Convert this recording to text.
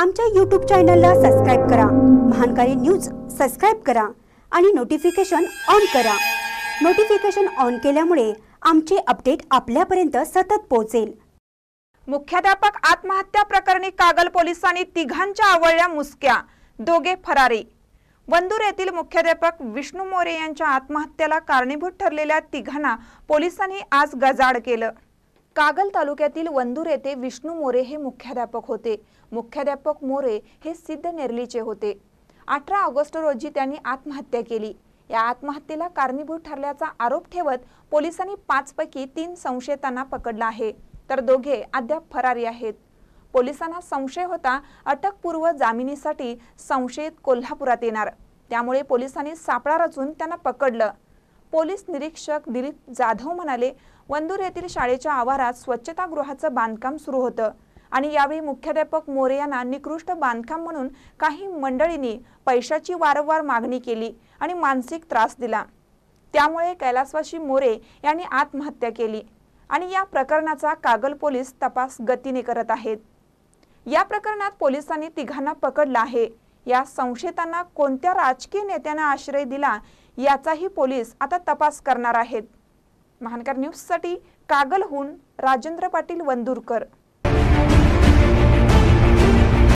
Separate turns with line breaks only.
आमच्या यूट्यूब चॅनलला सबस्क्राईब करा महानकारी न्यूज सबस्क्राईब करा आणि नोटिफिकेशन ऑन करा नोटिफिकेशन ऑन केल्यामुळे आमचे अपडेट आपल्यापर्यंत सतत पोहोचेल मुख्याध्यापक आत्महत्या प्रकरणी कागल
पोलिसांनी तिघांच्या आवळल्या मुसक्या दोघे फरारी वंदूर येथील मुख्याध्यापक विष्णू मोरे यांच्या आत्महत्येला कारणीभूत ठरलेल्या तिघांना पोलिसांनी आज गजाड केलं कागल तालुक्यातील वंदूर येथे विष्णू मोरे हे मुख्याध्यापक होते मुख्याध्यापक मोरे हे सिद्ध नेरलीचे होते अठरा ऑगस्ट रोजी त्यांनी आत्महत्या केली या आत्महत्येला कारणीभूत ठरल्याचा आरोप ठेवत पोलिसांनी पाचपैकी तीन संशयितांना पकडला आहे तर दोघे अद्याप फरारी आहेत पोलिसांना संशय होता अटकपूर्व जामिनीसाठी संशयित कोल्हापुरात येणार त्यामुळे पोलिसांनी सापळा रचून त्यांना पकडलं पोलीस निरीक्षक दिलीप जाधव म्हणाले वंदूर येथील शाळेच्या आवारात स्वच्छतागृहाचं बांधकाम सुरू होतं आणि यावेळी मुख्याध्यापक मोरे यांना निकृष्ट बांधकाम म्हणून काही मंडळींनी पैशाची वारंवार मागणी केली आणि मानसिक त्रास दिला त्यामुळे कैलासवाशी मोरे यांनी आत्महत्या केली आणि या प्रकरणाचा कागल पोलीस तपास गतीने करत आहेत या प्रकरणात पोलिसांनी तिघांना पकडला आहे या संशयितांना कोणत्या राजकीय नेत्यांना आश्रय दिला याचाही पोलीस आता तपास करणार आहेत महानकर न्यूजसाठी कागलहून राजेंद्र पाटील वंदुरकर